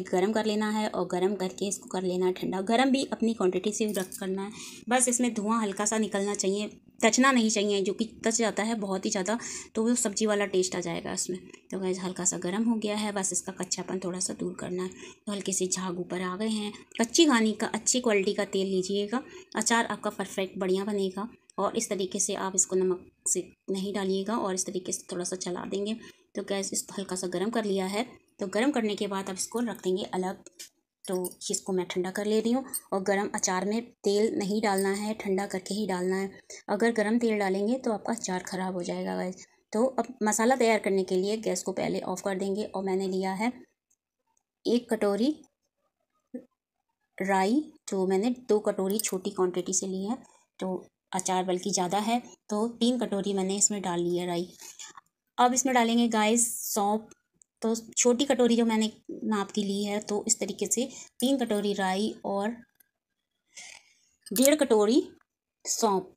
पहले गर्म कर लेना है और गर्म करके इसको कर लेना है ठंडा गर्म भी अपनी क्वांटिटी से रख करना है बस इसमें धुआं हल्का सा निकलना चाहिए तचना नहीं चाहिए जो कि तच जाता है बहुत ही ज़्यादा तो वो सब्ज़ी वाला टेस्ट आ जाएगा उसमें तो गैस हल्का सा गर्म हो गया है बस इसका कच्चापन थोड़ा सा दूर करना है तो हल्के से झाग ऊपर आ गए हैं कच्ची घानी का अच्छी क्वालिटी का तेल लीजिएगा अचार आपका परफेक्ट बढ़िया बनेगा और इस तरीके से आप इसको नमक से नहीं डालिएगा और इस तरीके से थोड़ा सा चला देंगे तो गैस इस हल्का सा गर्म कर लिया है तो गर्म करने के बाद अब इसको रख देंगे अलग तो इसको मैं ठंडा कर ले रही हूँ और गरम अचार में तेल नहीं डालना है ठंडा करके ही डालना है अगर गरम तेल डालेंगे तो आपका अचार ख़राब हो जाएगा गैस तो अब मसाला तैयार करने के लिए गैस को पहले ऑफ़ कर देंगे और मैंने लिया है एक कटोरी राई जो मैंने दो कटोरी छोटी क्वान्टिटी से ली है तो अचार बल्कि ज़्यादा है तो तीन कटोरी मैंने इसमें डाल ली है राई अब इसमें डालेंगे गाइस सौंप तो छोटी कटोरी जो मैंने नाप की ली है तो इस तरीके से तीन कटोरी राई और डेढ़ कटोरी सौंप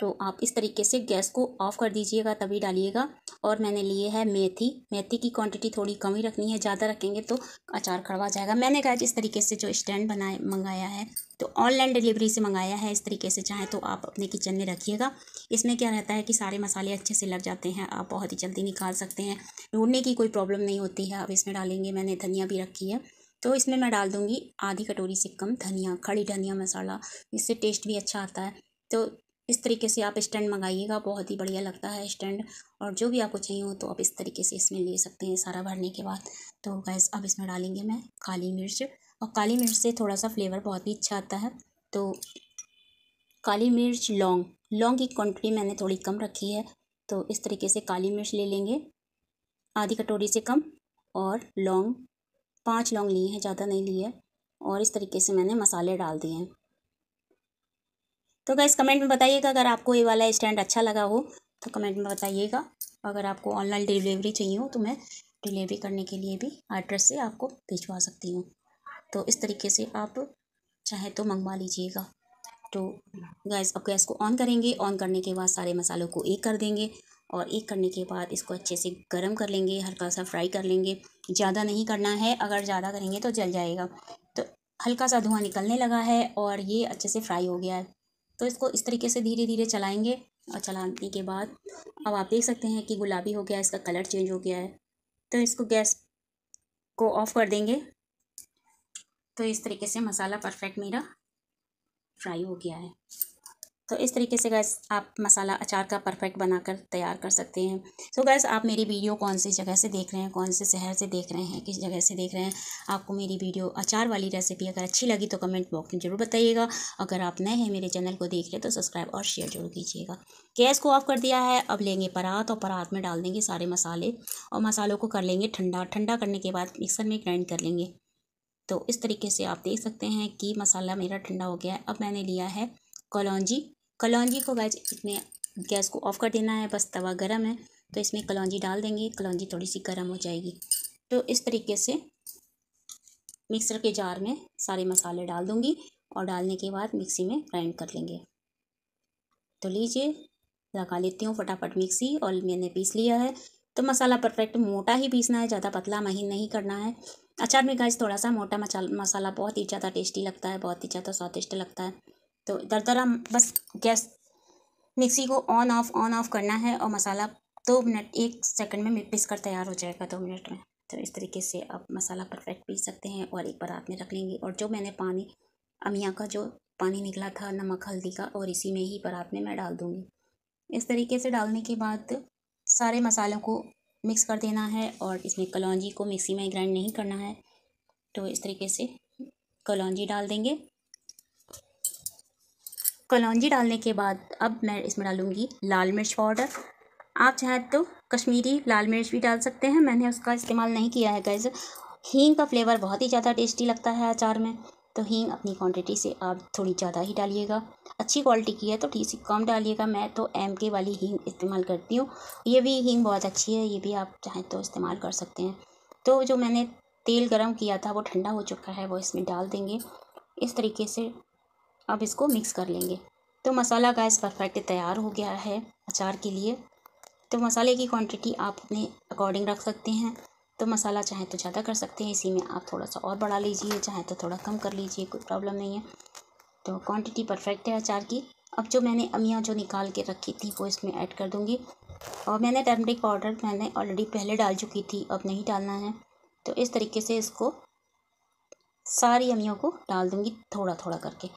तो आप इस तरीके से गैस को ऑफ़ कर दीजिएगा तभी डालिएगा और मैंने लिए है मेथी मेथी की क्वांटिटी थोड़ी कम ही रखनी है ज़्यादा रखेंगे तो अचार खड़वा जाएगा मैंने कहा इस तरीके से जो स्टैंड बनाए मंगाया है तो ऑनलाइन डिलीवरी से मंगाया है इस तरीके से चाहें तो आप अपने किचन में रखिएगा इसमें क्या रहता है कि सारे मसाले अच्छे से लग जाते हैं आप बहुत ही जल्दी निकाल सकते हैं ढूंढने की कोई प्रॉब्लम नहीं होती है अब इसमें डालेंगे मैंने धनिया भी रखी है तो इसमें मैं डाल दूँगी आधी कटोरी से कम धनिया खड़ी धनिया मसाला इससे टेस्ट भी अच्छा आता है तो इस तरीके से आप स्टैंड मंगाइएगा बहुत ही बढ़िया लगता है स्टैंड और जो भी आपको चाहिए हो तो आप इस तरीके से इसमें ले सकते हैं सारा भरने के बाद तो गैस अब इसमें डालेंगे मैं काली मिर्च और काली मिर्च से थोड़ा सा फ्लेवर बहुत ही अच्छा आता है तो काली मिर्च लौंग लौंग की क्वान्टिटी मैंने थोड़ी कम रखी है तो इस तरीके से काली मिर्च ले लेंगे आधी कटोरी से कम और लौंग पाँच लौंग लिए हैं ज़्यादा नहीं लिए और इस तरीके से मैंने मसाले डाल दिए हैं तो गैस कमेंट में बताइएगा अगर आपको ये वाला स्टैंड अच्छा लगा हो तो कमेंट में बताइएगा अगर आपको ऑनलाइन डिलीवरी चाहिए हो तो मैं डिलीवरी करने के लिए भी एड्रेस से आपको भिजवा सकती हूँ तो इस तरीके से आप चाहे तो मंगवा लीजिएगा तो गैस अब गैस को ऑन करेंगे ऑन करने के बाद सारे मसालों को एक कर देंगे और एक करने के बाद इसको अच्छे से गर्म कर लेंगे हल्का सा फ्राई कर लेंगे ज़्यादा नहीं करना है अगर ज़्यादा करेंगे तो जल जाएगा तो हल्का सा धुआं निकलने लगा है और ये अच्छे से फ्राई हो गया है तो इसको इस तरीके से धीरे धीरे चलाएंगे और चलाने के बाद अब आप देख सकते हैं कि गुलाबी हो गया इसका कलर चेंज हो गया है तो इसको गैस को ऑफ़ कर देंगे तो इस तरीके से मसाला परफेक्ट मेरा फ्राई हो गया है तो इस तरीके से गैस आप मसाला अचार का परफेक्ट बनाकर तैयार कर सकते हैं सो so गैस आप मेरी वीडियो कौन सी जगह से देख रहे हैं कौन से शहर से देख रहे हैं किस जगह से देख रहे हैं आपको मेरी वीडियो अचार वाली रेसिपी अगर अच्छी लगी तो कमेंट बॉक्स में ज़रूर बताइएगा अगर आप नए हैं मेरे चैनल को देख रहे तो सब्सक्राइब और शेयर जरूर कीजिएगा गैस को ऑफ कर दिया है अब लेंगे परात और परात में डाल देंगे सारे मसाले और मसालों को कर लेंगे ठंडा ठंडा करने के बाद मिक्सर में ग्राइंड कर लेंगे तो इस तरीके से आप देख सकते हैं कि मसाला मेरा ठंडा हो गया है अब मैंने लिया है कलौजी कलौजी को गैस इसमें गैस को ऑफ़ कर देना है बस तवा गर्म है तो इसमें कलौजी डाल देंगे कलौजी थोड़ी सी गर्म हो जाएगी तो इस तरीके से मिक्सर के जार में सारे मसाले डाल दूँगी और डालने के बाद मिक्सी में ग्राइंड कर लेंगे तो लीजिए लगा लेती हूँ फटाफट मिक्सी और मैंने पीस लिया है तो मसाला परफेक्ट मोटा ही पीसना है ज़्यादा पतला महीन नहीं करना है अचार में गाइस थोड़ा सा मोटा मसाला बहुत ही ज़्यादा टेस्टी लगता है बहुत ही ज़्यादा स्वादिष्ट लगता है तो इधर तरह बस गैस मिक्सी को ऑन ऑफ ऑन ऑफ करना है और मसाला दो मिनट एक सेकंड में पीस कर तैयार हो जाएगा दो मिनट में तो इस तरीके से आप मसाला परफेक्ट पीस सकते हैं और एक बार हाथ में रख लेंगे और जो मैंने पानी अमिया का जो पानी निकला था नमक हल्दी का और इसी में ही परात में मैं डाल दूँगी इस तरीके से डालने के बाद सारे मसालों को मिक्स कर देना है और इसमें कलौजी को मिक्सी में ग्राइंड नहीं करना है तो इस तरीके से कलौजी डाल देंगे कलौजी डालने के बाद अब मैं इसमें डालूँगी लाल मिर्च पाउडर आप चाहें तो कश्मीरी लाल मिर्च भी डाल सकते हैं मैंने उसका इस्तेमाल नहीं किया है गैज़ हींग का फ्लेवर बहुत ही ज़्यादा टेस्टी लगता है अचार में तो हींग अपनी क्वांटिटी से आप थोड़ी ज़्यादा ही डालिएगा अच्छी क्वालिटी की है तो ठीक सी कम डालिएगा मैं तो एम के वाली हींग इस्तेमाल करती हूँ ये भी हींग बहुत अच्छी है ये भी आप चाहें तो इस्तेमाल कर सकते हैं तो जो मैंने तेल गरम किया था वो ठंडा हो चुका है वो इसमें डाल देंगे इस तरीके से अब इसको मिक्स कर लेंगे तो मसाला गैस परफेक्ट तैयार हो गया है अचार के लिए तो मसाले की क्वांटिटी आप अपने अकॉर्डिंग रख सकते हैं तो मसाला चाहे तो ज़्यादा कर सकते हैं इसी में आप थोड़ा सा और बढ़ा लीजिए चाहे तो थोड़ा कम कर लीजिए कोई प्रॉब्लम नहीं है तो क्वांटिटी परफेक्ट है अचार की अब जो मैंने अमियाँ जो निकाल के रखी थी वो इसमें ऐड कर दूँगी और मैंने टर्मरिक पाउडर मैंने ऑलरेडी पहले डाल चुकी थी अब नहीं डालना है तो इस तरीके से इसको सारी अमियों को डाल दूँगी थोड़ा थोड़ा करके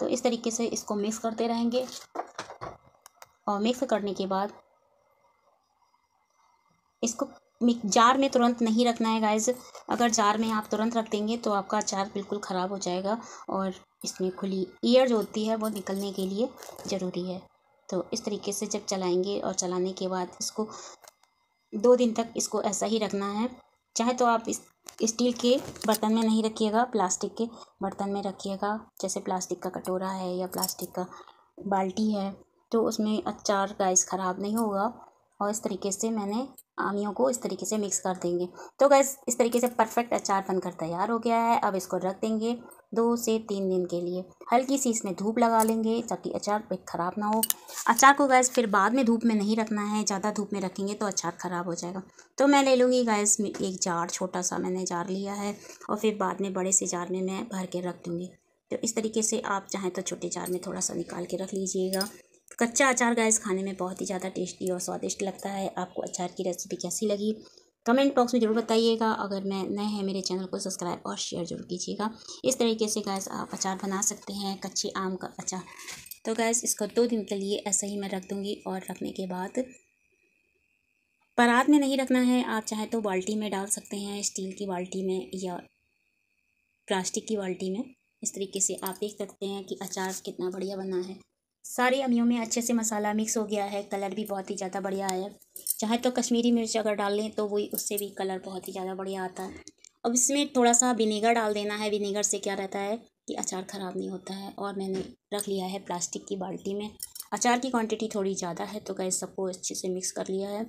तो इस तरीके से इसको मिक्स करते रहेंगे और मिक्स करने के बाद इसको जार में तुरंत नहीं रखना है गाइज अगर जार में आप तुरंत रख देंगे तो आपका अचार बिल्कुल ख़राब हो जाएगा और इसमें खुली ईयर जो होती है वो निकलने के लिए ज़रूरी है तो इस तरीके से जब चलाएंगे और चलाने के बाद इसको दो दिन तक इसको ऐसा ही रखना है चाहे तो आप इस स्टील के बर्तन में नहीं रखिएगा प्लास्टिक के बर्तन में रखिएगा जैसे प्लास्टिक का कटोरा है या प्लास्टिक का बाल्टी है तो उसमें अचार गैस ख़राब नहीं होगा और इस तरीके से मैंने आमियों को इस तरीके से मिक्स कर देंगे तो गैस इस तरीके से परफेक्ट अचार बनकर तैयार हो गया है अब इसको रख देंगे दो से तीन दिन के लिए हल्की सी इसमें धूप लगा लेंगे ताकि अचार पे ख़राब ना हो अचार को गैस फिर बाद में धूप में नहीं रखना है ज़्यादा धूप में रखेंगे तो अचार ख़राब हो जाएगा तो मैं ले लूँगी गैस एक जार छोटा सा मैंने जार लिया है और फिर बाद में बड़े से जार में मैं भर के रख दूँगी तो इस तरीके से आप चाहें तो छोटे जार में थोड़ा सा निकाल के रख लीजिएगा कच्चा अचार गैस खाने में बहुत ही ज़्यादा टेस्टी और स्वादिष्ट लगता है आपको अचार की रेसिपी कैसी लगी कमेंट बॉक्स में ज़रूर बताइएगा अगर मैं नए हैं मेरे चैनल को सब्सक्राइब और शेयर जरूर कीजिएगा इस तरीके से गैस आप अचार बना सकते हैं कच्चे आम का अचार तो गैस इसको दो दिन के लिए ऐसे ही मैं रख दूँगी और रखने के बाद परात में नहीं रखना है आप चाहे तो बाल्टी में डाल सकते हैं स्टील की बाल्टी में या प्लास्टिक की बाल्टी में इस तरीके से आप देख सकते हैं कि अचार कितना बढ़िया बना है सारे अमियों में अच्छे से मसाला मिक्स हो गया है कलर भी बहुत ही ज़्यादा बढ़िया आया चाहे तो कश्मीरी मिर्च अगर डाल लें तो वही उससे भी कलर बहुत ही ज़्यादा बढ़िया आता है अब इसमें थोड़ा सा विनेगर डाल देना है विनेगर से क्या रहता है कि अचार ख़राब नहीं होता है और मैंने रख लिया है प्लास्टिक की बाल्टी में अचार की क्वान्टिटी थोड़ी ज़्यादा है तो गैस सबको अच्छे से मिक्स कर लिया है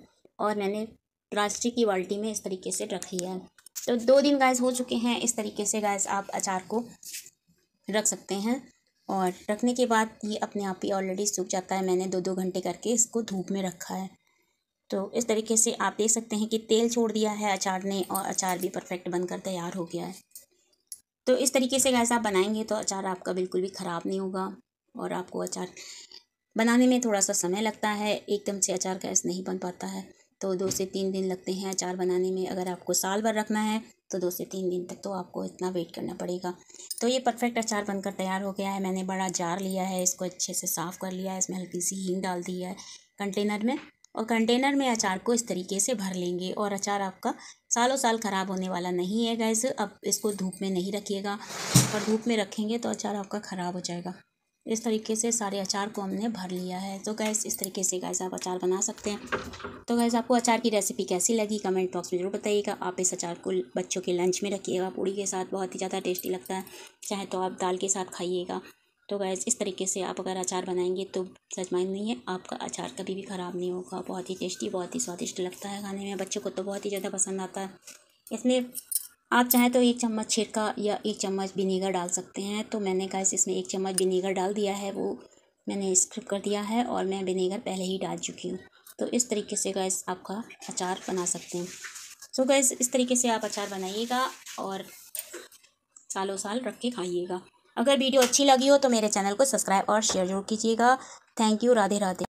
और मैंने प्लास्टिक की बाल्टी में इस तरीके से रख लिया है तो दो दिन गैस हो चुके हैं इस तरीके से गैस आप अचार को रख सकते हैं और रखने के बाद ये अपने आप ही ऑलरेडी सूख जाता है मैंने दो दो घंटे करके इसको धूप में रखा है तो इस तरीके से आप देख सकते हैं कि तेल छोड़ दिया है अचार ने और अचार भी परफेक्ट बनकर तैयार हो गया है तो इस तरीके से गैस आप बनाएंगे तो अचार आपका बिल्कुल भी ख़राब नहीं होगा और आपको अचार बनाने में थोड़ा सा समय लगता है एकदम से अचार गैस नहीं बन पाता है तो दो से तीन दिन लगते हैं अचार बनाने में अगर आपको साल भर रखना है तो दो से तीन दिन तक तो आपको इतना वेट करना पड़ेगा तो ये परफेक्ट अचार बनकर तैयार हो गया है मैंने बड़ा जार लिया है इसको अच्छे से साफ़ कर लिया है इसमें हल्की सी हींग डाल दी है कंटेनर में और कंटेनर में अचार को इस तरीके से भर लेंगे और अचार आपका सालों साल ख़राब होने वाला नहीं है गैस अब इसको धूप में नहीं रखिएगा और धूप में रखेंगे तो अचार आपका ख़राब हो जाएगा इस तरीके से सारे अचार को हमने भर लिया है तो गैस इस तरीके से गैस आप अचार बना सकते हैं तो गैस आपको अचार की रेसिपी कैसी लगी कमेंट बॉक्स में ज़रूर बताइएगा आप इस अचार को बच्चों के लंच में रखिएगा पूड़ी के साथ बहुत ही ज़्यादा टेस्टी लगता है चाहे तो आप दाल के साथ खाइएगा तो गैस इस तरीके से आप अगर अचार बनाएंगे तो सच नहीं है आपका अचार कभी भी ख़राब नहीं होगा बहुत ही टेस्टी बहुत ही स्वादिष्ट लगता है खाने में बच्चों को तो बहुत ही ज़्यादा पसंद आता है इसलिए आप चाहें तो एक चम्मच छिड़का या एक चम्मच विनीगर डाल सकते हैं तो मैंने कहा इसमें एक चम्मच विनीगर डाल दिया है वो मैंने स्क्रिप कर दिया है और मैं विनीगर पहले ही डाल चुकी हूँ तो इस तरीके से गैस आपका अचार बना सकते हैं सो so गैस इस तरीके से आप अचार बनाइएगा और सालों साल रख के खाइएगा अगर वीडियो अच्छी लगी हो तो मेरे चैनल को सब्सक्राइब और शेयर जरूर कीजिएगा थैंक यू राधे राधे